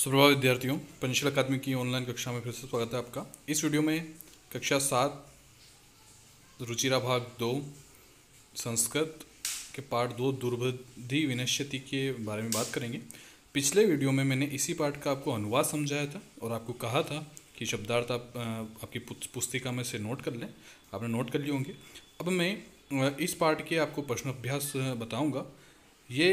सुप्रभा विद्यार्थियों पंचशील अकादमी की ऑनलाइन कक्षा में फिर से स्वागत है आपका इस वीडियो में कक्षा सात रुचिरा भाग दो संस्कृत के पाठ दो दुर्भि विनश्यति के बारे में बात करेंगे पिछले वीडियो में मैंने इसी पाठ का आपको अनुवाद समझाया था और आपको कहा था कि शब्दार्थ आप आपकी पुस्तिका में से नोट कर लें आपने नोट कर लिए होंगे अब मैं इस पाठ के आपको प्रश्न अभ्यास बताऊँगा ये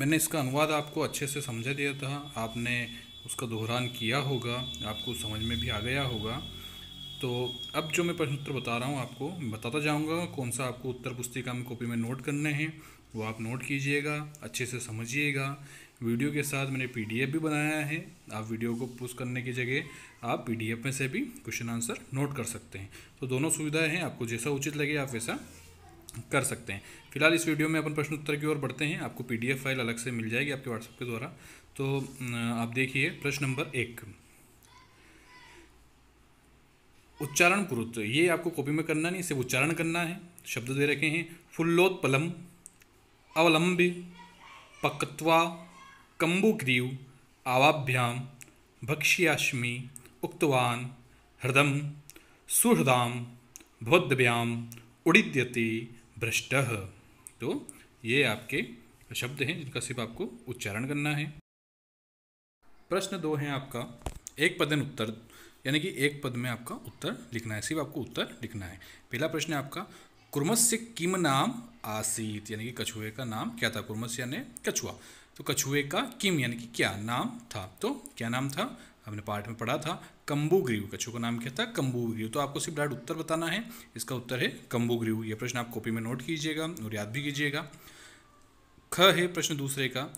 मैंने इसका अनुवाद आपको अच्छे से समझा दिया था आपने उसका दोहरान किया होगा आपको समझ में भी आ गया होगा तो अब जो मैं प्रश्न उत्तर बता रहा हूँ आपको बताता जाऊँगा कौन सा आपको उत्तर पुस्तिका में कॉपी में नोट करने हैं वो आप नोट कीजिएगा अच्छे से समझिएगा वीडियो के साथ मैंने पीडीएफ भी बनाया है आप वीडियो को पुस्ट करने की जगह आप पीडीएफ में से भी क्वेश्चन आंसर नोट कर सकते हैं तो दोनों सुविधाएं हैं आपको जैसा उचित लगे आप वैसा कर सकते हैं फिलहाल इस वीडियो में अपन प्रश्न उत्तर की ओर बढ़ते हैं आपको पी फाइल अलग से मिल जाएगी आपके व्हाट्सएप के द्वारा तो आप देखिए प्रश्न नंबर एक उच्चारण कुरुत ये आपको कॉपी में करना नहीं सिर्फ उच्चारण करना है शब्द दे रखे हैं फुल्लोत्पलम अवलंब पक्वा कम्बुक्रीव आवाभ्याम भक्ष्याश्मी उक्तवान हृदम सुहृदाम भोद्भ्याम उड़ीद्यती भ्रष्ट तो ये आपके शब्द हैं जिनका सिर्फ आपको उच्चारण करना है प्रश्न दो है आपका एक पदन उत्तर यानी कि एक पद में आपका उत्तर लिखना है सिर्फ आपको उत्तर लिखना है पहला प्रश्न है आपका कुर्मस्य किम नाम आसीत यानी कि कछुए का नाम क्या था कुर्मस यानी कछुआ तो कछुए का किम यानी कि क्या नाम था तो क्या नाम था हमने पार्ट में पढ़ा था कम्बू कछु का नाम क्या था कंबूग्रीव तो आपको सिर्फ डायरेक्ट उत्तर बताना है इसका उत्तर है कंबूग्रीव यह प्रश्न आप कॉपी में नोट कीजिएगा और याद भी कीजिएगा ख है प्रश्न दूसरे का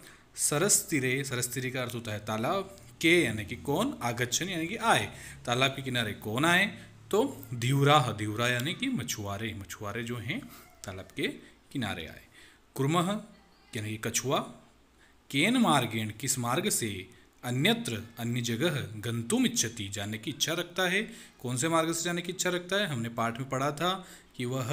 सरस्तिरे सरस्तिरे का अर्थ होता है तालाब के यानी कि कौन आगच्छन यानी कि आए तालाब के किनारे कौन आए तो धीवराह धीवरा यानी कि मछुआरे मछुआरे जो हैं तालाब के किनारे आए कुरमह यानी कि कछुआ केन मार्गेण किस मार्ग से अन्यत्र अन्य जगह गंतुम इच्छति जाने की इच्छा रखता है कौन से मार्ग से जाने की इच्छा रखता है हमने पाठ में पढ़ा था कि वह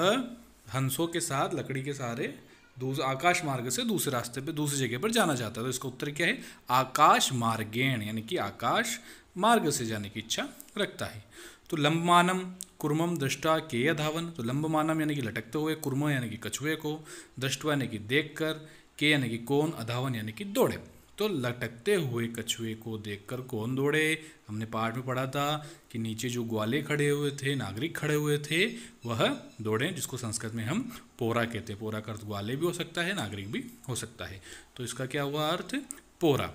हंसों के साथ लकड़ी के सहारे दूसरे आकाश मार्ग से दूसरे रास्ते पे दूसरी जगह पर जाना चाहता है तो इसका उत्तर क्या है आकाश मार्गेण यानी कि आकाश मार्ग से जाने की इच्छा रखता है तो लंबमानम कुर्मम दृष्टा के धावन तो लंबमानम यानी कि लटकते हुए कुर्म यानी कि कछुए को दृष्टवा यानी कि देख कर के यानी कि कौन अधावन यानी कि दौड़े तो लटकते हुए कछुए को देखकर कौन दौड़े हमने पाठ में पढ़ा था कि नीचे जो ग्वाले खड़े हुए थे नागरिक खड़े हुए थे वह दौड़े जिसको संस्कृत में हम पोरा कहते हैं पोरा का अर्थ ग्वाले भी हो सकता है नागरिक भी हो सकता है तो इसका क्या हुआ अर्थ पोरा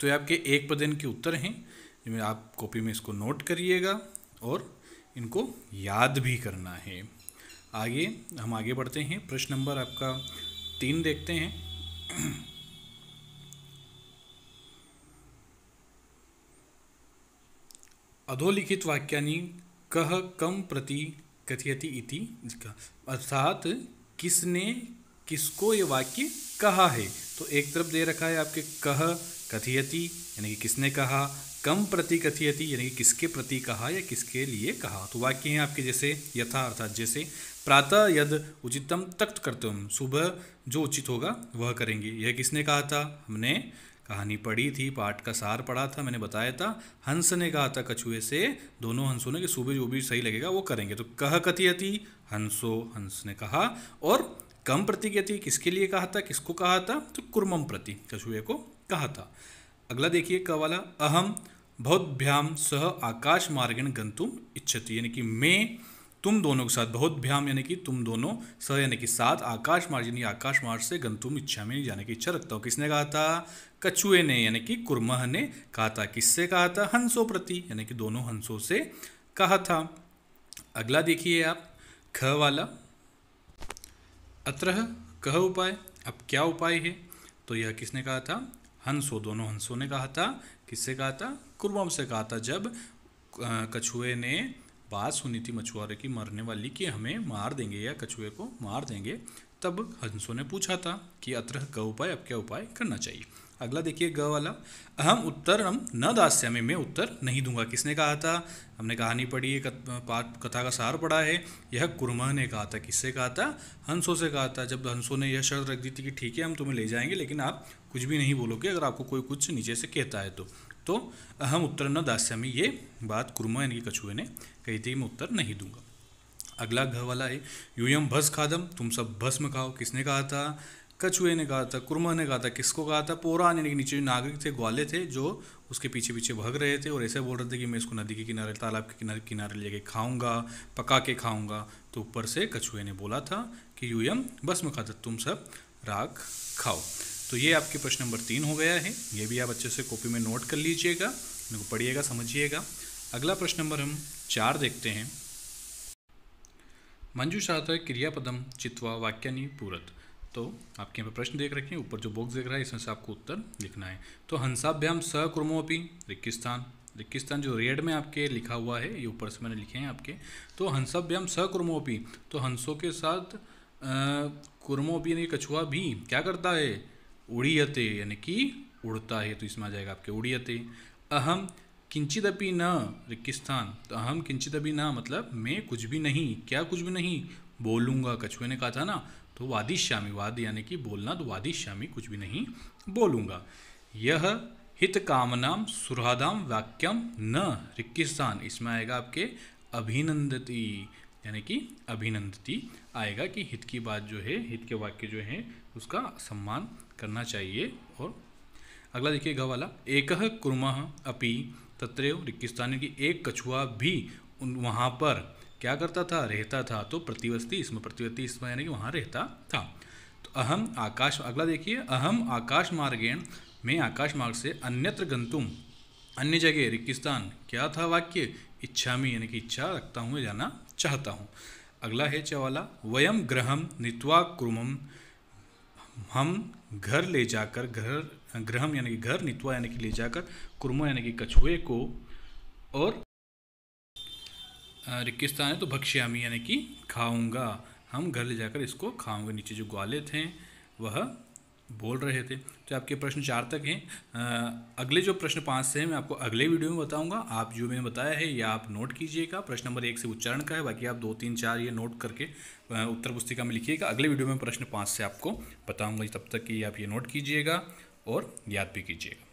तो ये आपके एक पदन के उत्तर हैं जिनमें आप कॉपी में इसको नोट करिएगा और इनको याद भी करना है आगे हम आगे बढ़ते हैं प्रश्न नंबर आपका तीन देखते हैं अधोलिखित वाक्यानि कह कम प्रति कथियति इति अर्थात किसने किसको ये वाक्य कहा है तो एक तरफ दे रखा है आपके कह कथयति यानी कि किसने कहा कम प्रति कथियति यानी कि किसके प्रति कहा या किसके लिए कहा तो वाक्य हैं आपके जैसे यथा अर्थात जैसे प्रातः यद उचितम तख्त करते सुबह जो उचित होगा वह करेंगे यह किसने कहा था हमने कहानी पढ़ी थी पाठ का सार पढ़ा था मैंने बताया था हंस ने कहा था कछुए से दोनों हंसों ने कि सुबह जो भी सही लगेगा वो करेंगे तो कह कथियति हंसो हंस ने कहा और कम प्रतिज्ञति किसके लिए कहा था किसको कहा था तो कुर्मम प्रति कछुए को कहा था अगला देखिए क वाला अहम भवद्भ्याम सह आकाश मार्गेण गंतुम इच्छति यानी कि मैं तुम दोनों के साथ बहुत भ्याम यानी कि तुम दोनों स यानी कि साथ आकाश मार्ग यानी आकाश मार्ग से गंतुम इच्छा में जाने की इच्छा रखता हूँ किसने कहा था कछुए ने यानी कि कुरमह ने कहा था किससे कहा था हंसों प्रति यानी कि दोनों हंसों से कहा था अगला देखिए आप ख वाला अतः कह उपाय अब क्या उपाय है तो यह किसने कहा था हंसो दोनों हंसों ने कहा था किससे कहा था कुरम से कहा था जब कछुए ने पास होनी थी मछुआरे की मरने वाली कि हमें मार देंगे या कछुए को मार देंगे तब हंसों ने पूछा था कि अतः ग उपाय अब क्या उपाय करना चाहिए अगला देखिए ग वाला अहम उत्तर हम न दास्यामे मैं उत्तर नहीं दूंगा किसने कहा था हमने कहानी पढ़ी है कथा का सार पढ़ा है यह कुरमह ने कहा था किससे कहा था हंसों से कहा था जब हंसों ने यह शर्त रख दी थी कि ठीक है हम तुम्हें ले जाएंगे लेकिन आप कुछ भी नहीं बोलोगे अगर आपको कोई कुछ नीचे से कहता है तो तो अहम उत्तर न दास्यामी ये बात कुरमा यानी कि कछुए ने कही थी मैं उत्तर नहीं दूंगा अगला घ वाला है यूयम भस खादम तुम सब भस्म खाओ किसने कहा था कछुए ने कहा था कुरमा ने कहा था किसको कहा था पोरान यानी कि नीचे नागरिक थे ग्वाले थे जो उसके पीछे पीछे भाग रहे थे और ऐसे बोल रहे थे कि मैं इसको नदी के किनारे तालाब के किनारे किनारे लेके खाऊंगा पका के खाऊंगा तो ऊपर से कछुए ने बोला था कि यूयम भस्म खाता तुम सब राख खाओ तो ये आपके प्रश्न नंबर तीन हो गया है ये भी आप अच्छे से कॉपी में नोट कर लीजिएगा इनको पढ़िएगा समझिएगा अगला प्रश्न नंबर हम चार देखते हैं मंजू मंजूषात्र क्रियापदम चित्वा वाक्यानि पूरत तो आपके यहाँ पर प्रश्न देख रखे हैं ऊपर जो बॉक्स देख रहा है इसमें से आपको उत्तर लिखना है तो हंसाभ्याम सकुर्मो अपनी रिक्किस्तान रिक्किस्तान जो रेड में आपके लिखा हुआ है ये ऊपर से मैंने लिखे हैं आपके तो हंसाभ्याम सकुर्मो अपनी तो हंसों के साथ कुर्मो अपनी कछुआ भी क्या करता है उड़ियते यानी कि उड़ता है तो इसमें आ जाएगा आपके उड़ियते अहम किंचिदपि न रिक्किस्थान तो अहम किंचित न मतलब मैं कुछ भी नहीं क्या कुछ भी नहीं बोलूँगा कछुए ने कहा था ना तो वादी श्यामी वाद यानी कि बोलना तो वादी श्यामी कुछ भी नहीं बोलूँगा यह हित कामनाम सुरहादाम वाक्यम न रिक्किस्तान इसमें आएगा आपके अभिनंदती यानी कि अभिनंदती आएगा कि हित की बात जो है हित के वाक्य जो है उसका सम्मान करना चाहिए और अगला देखिए गवाला वाला एक कुर्म अपि तत्र रिक्किस्तान की एक कछुआ भी उन वहाँ पर क्या करता था रहता था तो प्रतिवस्ती इसमें प्रतिवस्ती इसमें यानी कि वहाँ रहता था तो अहम आकाश अगला देखिए अहम आकाश मार्गेण मैं आकाश मार्ग से अन्यत्र गंतुम अन्य जगह रिक्किस्तान क्या था वाक्य इच्छा में यानी कि इच्छा रखता हूँ जाना चाहता हूँ अगला है चवाला वयम ग्रहम नित्वा क्रुमम हम घर ले जाकर घर ग्रहम यानी कि घर नित्वा यानी कि ले जाकर कुरमो यानी कि कछुए को और रिक्किस्तान है तो भक्ष्यामी यानी कि खाऊंगा हम घर ले जाकर इसको खाऊंगा नीचे जो ग्वाले थे वह बोल रहे थे तो आपके प्रश्न चार तक हैं अगले जो प्रश्न पाँच से हैं मैं आपको अगले वीडियो में बताऊंगा आप जो मैंने बताया है या आप नोट कीजिएगा प्रश्न नंबर एक से उच्चारण का है बाकी आप दो तीन चार ये नोट करके उत्तर पुस्तिका में लिखिएगा अगले वीडियो में प्रश्न पाँच से आपको बताऊँगा तब तक कि आप ये नोट कीजिएगा और याद भी कीजिएगा